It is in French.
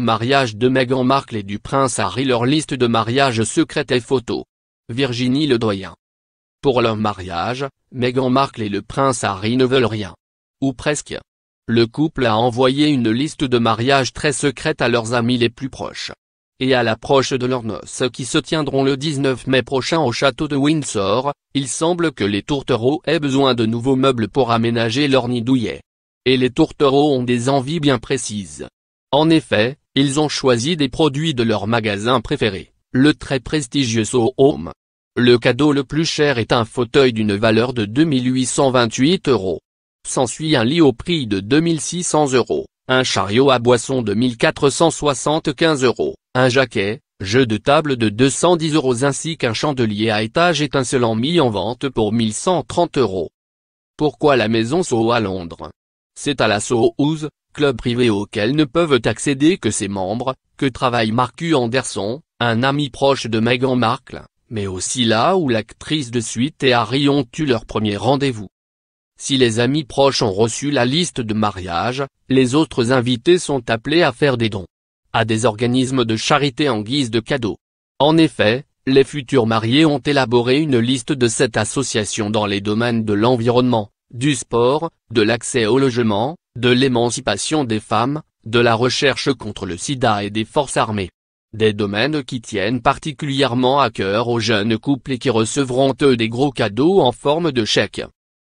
Mariage de Meghan Markle et du prince Harry Leur liste de mariages secrètes et photos. Virginie Le Doyen Pour leur mariage, Meghan Markle et le prince Harry ne veulent rien. Ou presque. Le couple a envoyé une liste de mariages très secrète à leurs amis les plus proches. Et à l'approche de leurs noces qui se tiendront le 19 mai prochain au château de Windsor, il semble que les tourtereaux aient besoin de nouveaux meubles pour aménager leur nid douillet. Et les tourtereaux ont des envies bien précises. En effet, ils ont choisi des produits de leur magasin préféré, le très prestigieux So Home. Le cadeau le plus cher est un fauteuil d'une valeur de 2828 euros. S'ensuit un lit au prix de 2600 euros, un chariot à boisson de 1475 euros, un jaquet, jeu de table de 210 euros ainsi qu'un chandelier à étage étincelant mis en vente pour 1130 euros. Pourquoi la maison So à Londres C'est à la House club privé auquel ne peuvent accéder que ses membres, que travaille Marcus Anderson, un ami proche de Meghan Markle, mais aussi là où l'actrice de suite et Harry ont eu leur premier rendez-vous. Si les amis proches ont reçu la liste de mariage, les autres invités sont appelés à faire des dons. À des organismes de charité en guise de cadeau. En effet, les futurs mariés ont élaboré une liste de cette association dans les domaines de l'environnement, du sport, de l'accès au logement, de l'émancipation des femmes, de la recherche contre le sida et des forces armées. Des domaines qui tiennent particulièrement à cœur aux jeunes couples et qui recevront eux des gros cadeaux en forme de chèques.